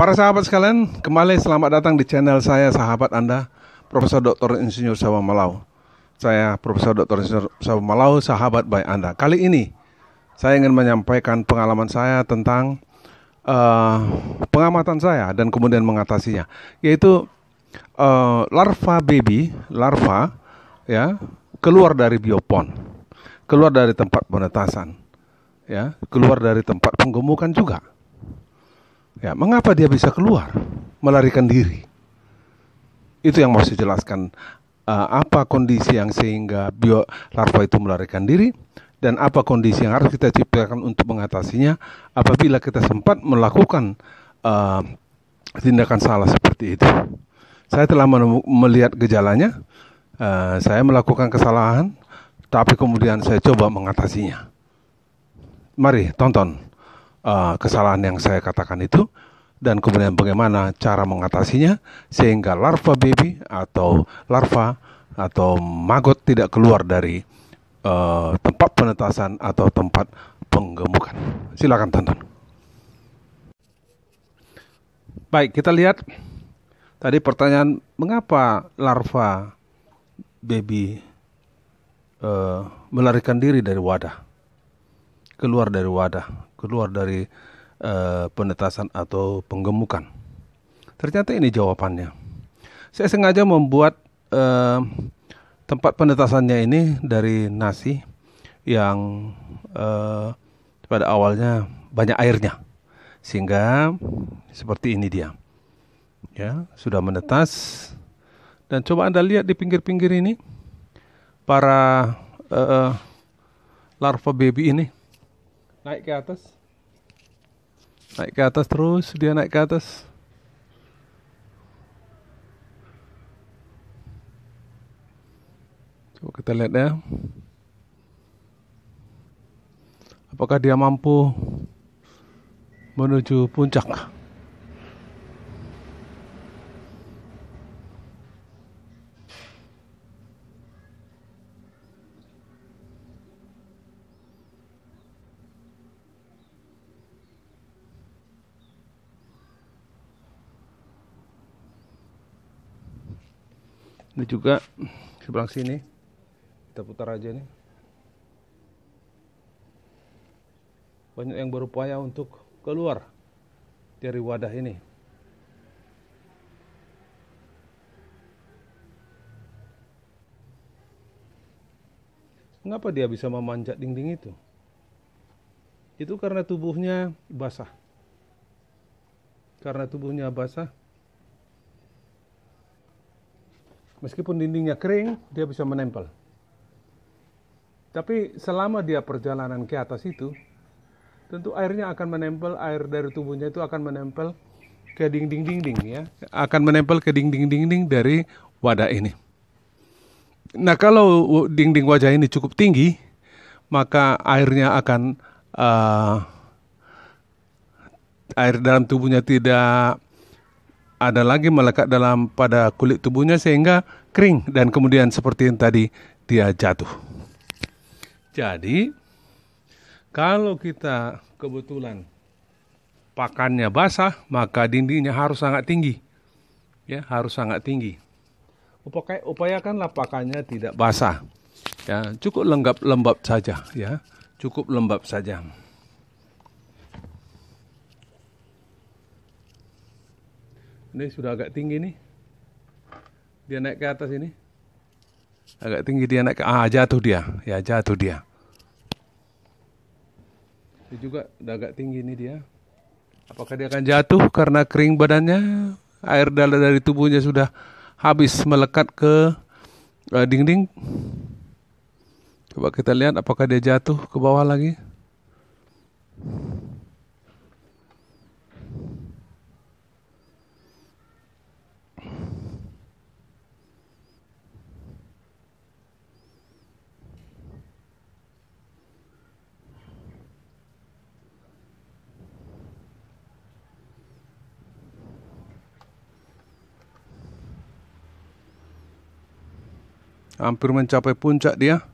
Para sahabat sekalian, kembali selamat datang di channel saya sahabat Anda, Profesor Dr. Insinyur Sawa Malau. Saya Profesor Dr. Insinyur Sawa Malau, sahabat baik Anda. Kali ini saya ingin menyampaikan pengalaman saya tentang uh, pengamatan saya dan kemudian mengatasinya, yaitu uh, larva baby, larva ya, keluar dari biopon, keluar dari tempat penetasan, ya, keluar dari tempat penggemukan juga Ya, mengapa dia bisa keluar, melarikan diri? Itu yang mau saya jelaskan. Uh, apa kondisi yang sehingga bio larva itu melarikan diri dan apa kondisi yang harus kita ciptakan untuk mengatasinya apabila kita sempat melakukan uh, tindakan salah seperti itu. Saya telah melihat gejalanya, uh, saya melakukan kesalahan, tapi kemudian saya coba mengatasinya. Mari tonton. Eh, kesalahan yang saya katakan itu dan kemudian bagaimana cara mengatasinya sehingga larva baby atau larva atau maggot tidak keluar dari uh, tempat penetasan atau tempat penggemukan. Silakan tonton. Baik, kita lihat tadi pertanyaan mengapa larva baby uh, melarikan diri dari wadah, keluar dari wadah keluar dari e, penetasan atau penggemukan? Ternyata ini jawabannya. Saya sengaja membuat e, tempat penetasannya ini dari nasi yang e, pada awalnya banyak airnya, sehingga seperti ini dia. Ya, sudah menetas dan coba anda lihat di pinggir-pinggir ini para uh, larva baby ini Naik ke atas. Naik ke atas terus, dia naik ke atas. Coba kita lihat ya. Apakah dia mampu menuju puncak? Ini juga sebelah sini. Kita putar aja nih. Banyak yang berupaya untuk keluar dari wadah ini. Kenapa dia bisa memanjat dinding itu? Itu karena tubuhnya basah. Karena tubuhnya basah, Meskipun dindingnya kering, dia bisa menempel. Tapi selama dia perjalanan ke atas itu, tentu airnya akan menempel, air dari tubuhnya itu akan menempel ke dinding-dinding ya, akan menempel ke dinding-dinding dari wadah ini. Nah, kalau dinding wajah ini cukup tinggi, maka airnya akan uh, air dalam tubuhnya tidak ada lagi melekat dalam pada kulit tubuhnya sehingga kering dan kemudian seperti yang tadi dia jatuh. Jadi kalau kita kebetulan pakannya basah, maka dindingnya harus sangat tinggi. Ya, harus sangat tinggi. Upaya, upayakanlah pakannya tidak basah. Ya, cukup lembab lembab saja ya. Cukup lembab saja. Ini sudah agak tinggi nih. Dia naik ke atas ini. Agak tinggi dia naik ke ah jatuh dia. Ya jatuh dia. Ini juga udah agak tinggi nih dia. Apakah dia akan jatuh karena kering badannya? Air dalam dari tubuhnya sudah habis melekat ke eh, dinding. Coba kita lihat apakah dia jatuh ke bawah lagi. hampir mencapai puncak dia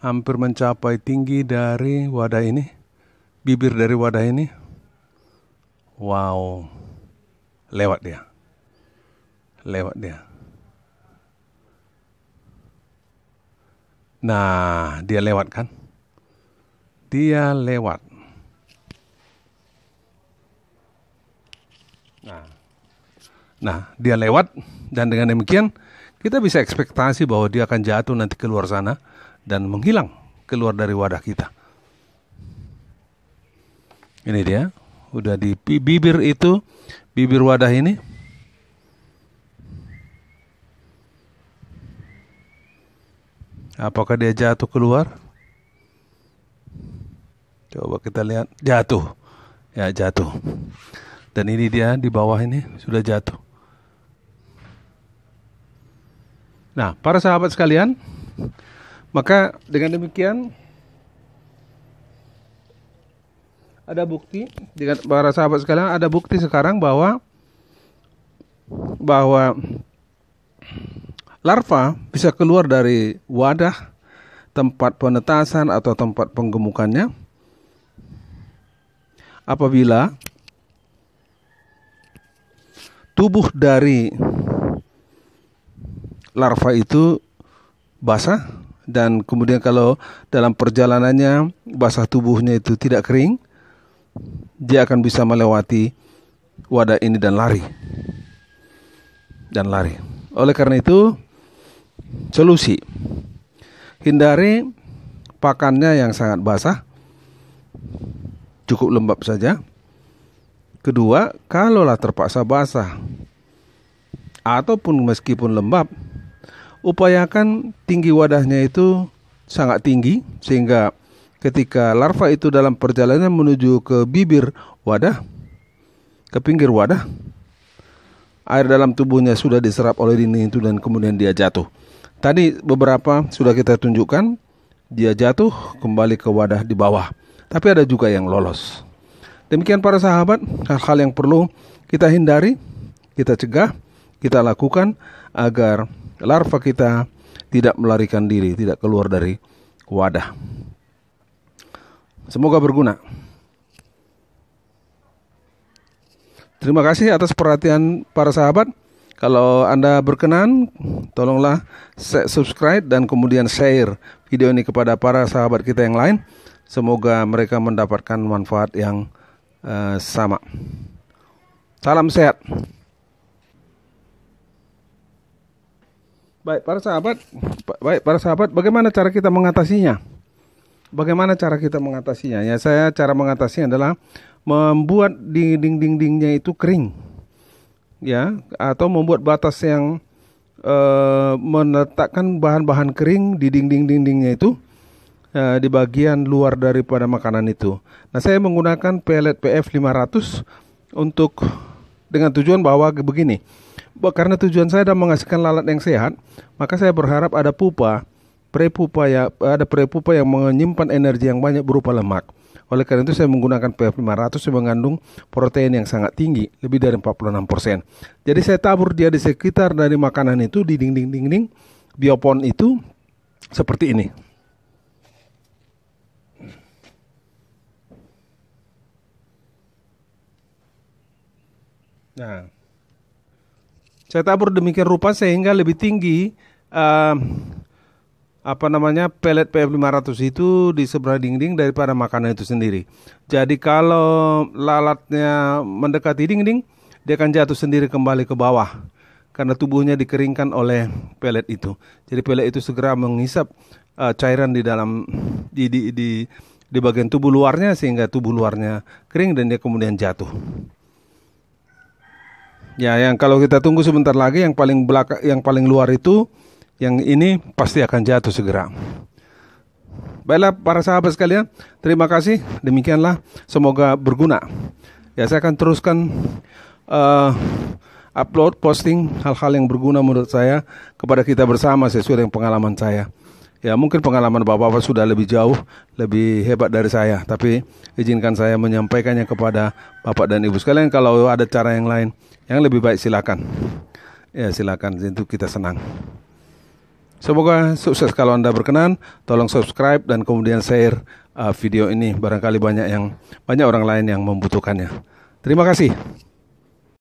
hampir mencapai tinggi dari wadah ini bibir dari wadah ini wow lewat dia lewat dia nah dia lewat kan dia lewat nah nah dia lewat dan dengan demikian kita bisa ekspektasi bahwa dia akan jatuh nanti keluar sana dan menghilang keluar dari wadah kita. Ini dia, udah di bibir itu, bibir wadah ini. Apakah dia jatuh keluar? Coba kita lihat, jatuh. Ya, jatuh. Dan ini dia di bawah ini sudah jatuh. Nah, para sahabat sekalian, maka dengan demikian ada bukti dengan para sahabat sekalian ada bukti sekarang bahwa bahwa larva bisa keluar dari wadah tempat penetasan atau tempat penggemukannya apabila tubuh dari larva itu basah dan kemudian kalau dalam perjalanannya basah tubuhnya itu tidak kering, dia akan bisa melewati wadah ini dan lari. Dan lari. Oleh karena itu, solusi hindari pakannya yang sangat basah. Cukup lembab saja. Kedua, kalaulah terpaksa basah ataupun meskipun lembab, upayakan tinggi wadahnya itu sangat tinggi sehingga ketika larva itu dalam perjalanan menuju ke bibir wadah, ke pinggir wadah, air dalam tubuhnya sudah diserap oleh dinding itu dan kemudian dia jatuh. Tadi beberapa sudah kita tunjukkan, dia jatuh kembali ke wadah di bawah. Tapi ada juga yang lolos. Demikian para sahabat, hal-hal yang perlu kita hindari, kita cegah, kita lakukan agar larva kita tidak melarikan diri, tidak keluar dari wadah. Semoga berguna. Terima kasih atas perhatian para sahabat. Kalau Anda berkenan, tolonglah subscribe dan kemudian share video ini kepada para sahabat kita yang lain. Semoga mereka mendapatkan manfaat yang uh, sama. Salam sehat. Baik, para sahabat, baik para sahabat, bagaimana cara kita mengatasinya? Bagaimana cara kita mengatasinya? Ya, saya cara mengatasinya adalah membuat dinding-dindingnya itu kering. Ya, atau membuat batas yang e, meletakkan bahan-bahan kering di dinding-dindingnya itu e, di bagian luar daripada makanan itu. Nah, saya menggunakan pelet PF 500 untuk dengan tujuan bahwa begini karena tujuan saya adalah menghasilkan lalat yang sehat, maka saya berharap ada pupa, prepupa ya, ada prepupa yang menyimpan energi yang banyak berupa lemak. Oleh karena itu saya menggunakan PF 500 yang mengandung protein yang sangat tinggi, lebih dari 46%. Jadi saya tabur dia di sekitar dari makanan itu di dinding-dinding biopon itu seperti ini. Nah, saya tabur demikian rupa sehingga lebih tinggi uh, apa namanya pelet PF500 itu di seberang dinding daripada makanan itu sendiri. Jadi kalau lalatnya mendekati dinding, dia akan jatuh sendiri kembali ke bawah karena tubuhnya dikeringkan oleh pelet itu. Jadi pelet itu segera menghisap uh, eh, cairan di dalam di di di di bagian tubuh luarnya sehingga tubuh luarnya kering dan dia kemudian jatuh. Ya, yang kalau kita tunggu sebentar lagi yang paling belakang yang paling luar itu yang ini pasti akan jatuh segera. Baiklah para sahabat sekalian, terima kasih. Demikianlah semoga berguna. Ya, saya akan teruskan uh, upload posting hal-hal yang berguna menurut saya kepada kita bersama sesuai dengan pengalaman saya ya mungkin pengalaman bapak-bapak sudah lebih jauh, lebih hebat dari saya. Tapi izinkan saya menyampaikannya kepada bapak dan ibu sekalian. Kalau ada cara yang lain yang lebih baik silakan. Ya silakan, itu kita senang. Semoga sukses kalau Anda berkenan. Tolong subscribe dan kemudian share uh, video ini. Barangkali banyak yang banyak orang lain yang membutuhkannya. Terima kasih.